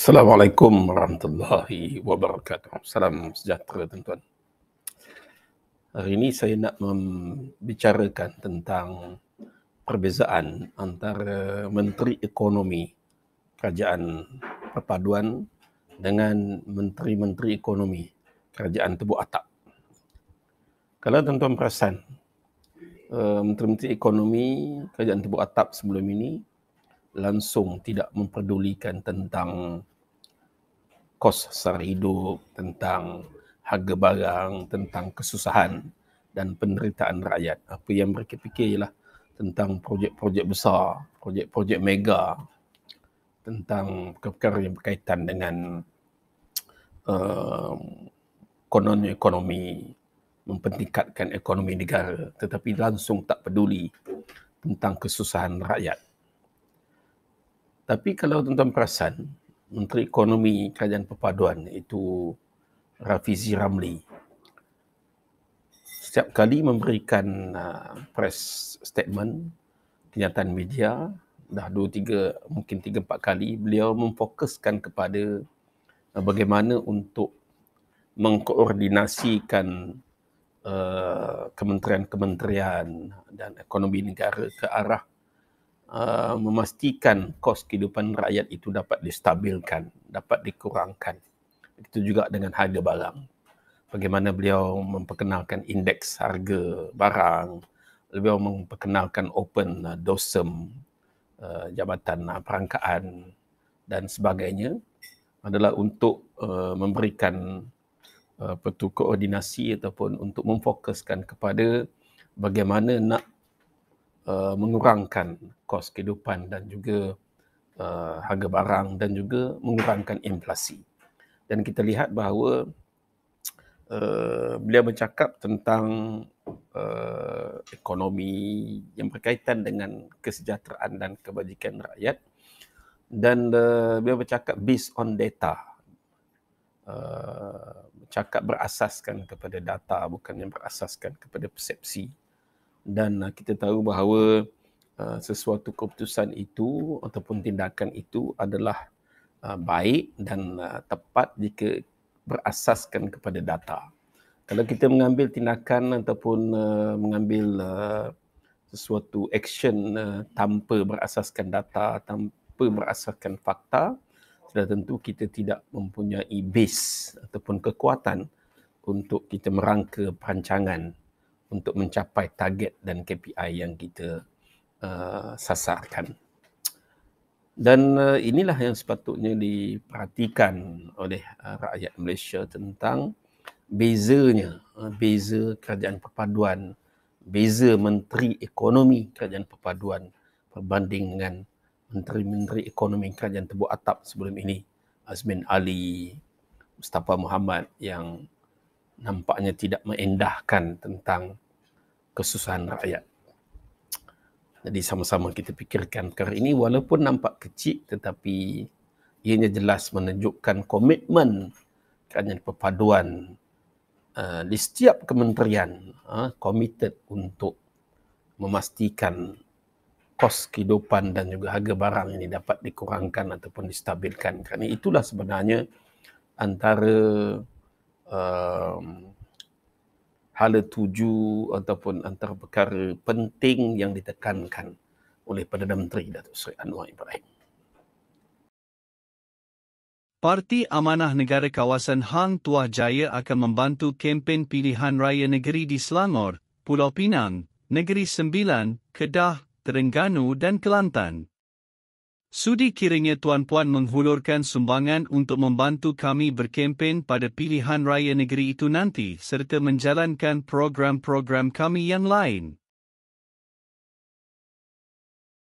Assalamualaikum warahmatullahi wabarakatuh. Salam sejahtera tuan-tuan. Hari ini saya nak membicarakan tentang perbezaan antara Menteri Ekonomi Kerajaan Perpaduan dengan Menteri-Menteri Ekonomi Kerajaan Tebu Atap. Kalau tuan-tuan perasan, eh, Menteri-Menteri Ekonomi Kerajaan Tebu Atap sebelum ini langsung tidak memperdulikan tentang kos sara hidup, tentang harga barang, tentang kesusahan dan penderitaan rakyat. Apa yang mereka fikir ialah tentang projek-projek besar, projek-projek mega, tentang perkara yang berkaitan dengan uh, konon-ekonomi, mempertingkatkan ekonomi negara tetapi langsung tak peduli tentang kesusahan rakyat. Tapi kalau tuan-tuan perasan, Menteri Ekonomi Kerajaan Perpaduan itu Rafizi Ramli setiap kali memberikan uh, press statement kenyataan media dah 2 3 mungkin 3 4 kali beliau memfokuskan kepada uh, bagaimana untuk mengkoordinasikan uh, kementerian-kementerian dan ekonomi negara ke arah uh, memastikan kos kehidupan rakyat itu dapat distabilkan, dapat dikurangkan. Itu juga dengan harga barang. Bagaimana beliau memperkenalkan indeks harga barang, beliau memperkenalkan open uh, dosem uh, jabatan uh, perangkaan dan sebagainya adalah untuk uh, memberikan uh, petu koordinasi ataupun untuk memfokuskan kepada bagaimana nak Uh, mengurangkan kos kehidupan dan juga uh, harga barang dan juga mengurangkan inflasi. Dan kita lihat bahawa uh, beliau bercakap tentang uh, ekonomi yang berkaitan dengan kesejahteraan dan kebajikan rakyat dan uh, beliau bercakap based on data. Uh, bercakap berasaskan kepada data bukannya berasaskan kepada persepsi dan ah, kita tahu bahawa ah, sesuatu keputusan itu ataupun tindakan itu adalah ah, baik dan tepat jika berasaskan kepada data. Kalau kita mengambil tindakan ataupun mengambil sesuatu action tanpa berasaskan data, tanpa berasaskan fakta, sudah tentu kita tidak mempunyai base ataupun kekuatan untuk kita merangka perancangan untuk mencapai target dan KPI yang kita uh, sasarkan. Dan uh, inilah yang sepatutnya diperhatikan oleh uh, rakyat Malaysia tentang bezanya uh, beza kerajaan perpaduan, beza menteri ekonomi kerajaan perpaduan berbanding dengan menteri-menteri ekonomi kerajaan tebu atap sebelum ini Azmin Ali, Mustafa Muhammad yang nampaknya tidak mengendahkan tentang kesusahan rakyat. Jadi sama-sama kita fikirkan perkara ini walaupun nampak kecil tetapi ianya jelas menunjukkan komitmen kerana perpaduan uh, di setiap kementerian eh, komited uh, untuk memastikan kos kehidupan dan juga harga barang ini dapat dikurangkan ataupun distabilkan kerana itulah sebenarnya antara um, hala tuju ataupun antara perkara penting yang ditekankan oleh Perdana Menteri Datuk Seri Anwar Ibrahim. Parti Amanah Negara Kawasan Hang Tuah Jaya akan membantu kempen pilihan raya negeri di Selangor, Pulau Pinang, Negeri Sembilan, Kedah, Terengganu dan Kelantan. Sudi kiranya tuan-puan menghulurkan sumbangan untuk membantu kami berkempen pada pilihan raya negeri itu nanti serta menjalankan program-program kami yang lain.